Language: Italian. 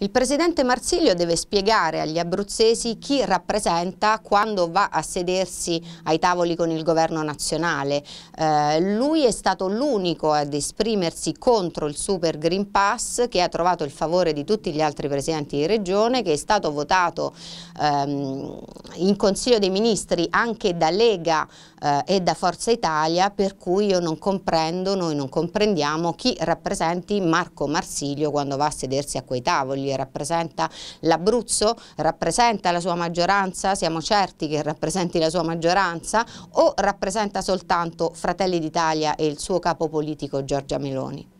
Il presidente Marsilio deve spiegare agli abruzzesi chi rappresenta quando va a sedersi ai tavoli con il governo nazionale. Eh, lui è stato l'unico ad esprimersi contro il Super Green Pass che ha trovato il favore di tutti gli altri presidenti di regione, che è stato votato ehm, in Consiglio dei Ministri anche da Lega eh, e da Forza Italia, per cui io non comprendo, noi non comprendiamo chi rappresenti Marco Marsilio quando va a sedersi a quei tavoli rappresenta l'Abruzzo, rappresenta la sua maggioranza, siamo certi che rappresenti la sua maggioranza o rappresenta soltanto Fratelli d'Italia e il suo capo politico Giorgia Meloni?